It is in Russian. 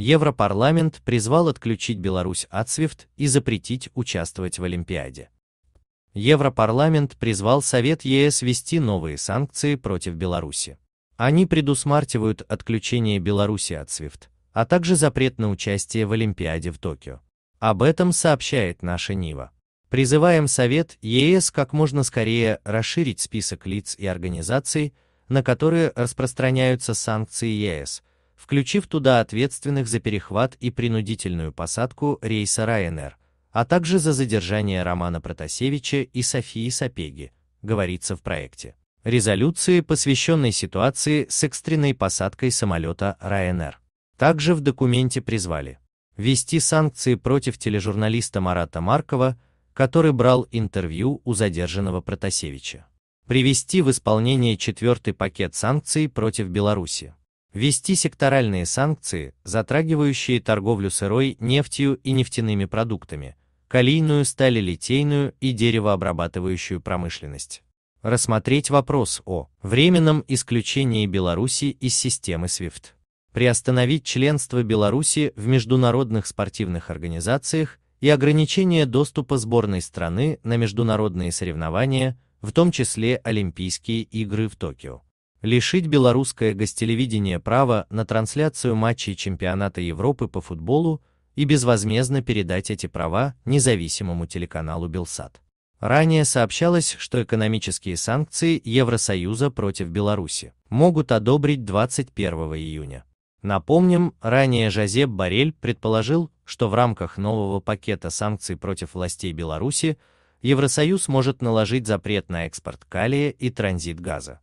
Европарламент призвал отключить Беларусь от SWIFT и запретить участвовать в Олимпиаде. Европарламент призвал Совет ЕС ввести новые санкции против Беларуси. Они предусматривают отключение Беларуси от SWIFT, а также запрет на участие в Олимпиаде в Токио. Об этом сообщает наша Нива. Призываем Совет ЕС как можно скорее расширить список лиц и организаций, на которые распространяются санкции ЕС – включив туда ответственных за перехват и принудительную посадку рейса Ryanair, а также за задержание Романа Протасевича и Софии Сапеги, говорится в проекте. Резолюции, посвященной ситуации с экстренной посадкой самолета Ryanair. Также в документе призвали ввести санкции против тележурналиста Марата Маркова, который брал интервью у задержанного Протасевича. Привести в исполнение четвертый пакет санкций против Беларуси ввести секторальные санкции, затрагивающие торговлю сырой нефтью и нефтяными продуктами, калийную, сталелитейную и деревообрабатывающую промышленность. Рассмотреть вопрос о временном исключении Беларуси из системы SWIFT. Приостановить членство Беларуси в международных спортивных организациях и ограничение доступа сборной страны на международные соревнования, в том числе Олимпийские игры в Токио лишить белорусское гостелевидение права на трансляцию матчей чемпионата Европы по футболу и безвозмездно передать эти права независимому телеканалу Белсат. Ранее сообщалось, что экономические санкции Евросоюза против Беларуси могут одобрить 21 июня. Напомним, ранее Жозеп Барель предположил, что в рамках нового пакета санкций против властей Беларуси Евросоюз может наложить запрет на экспорт калия и транзит газа.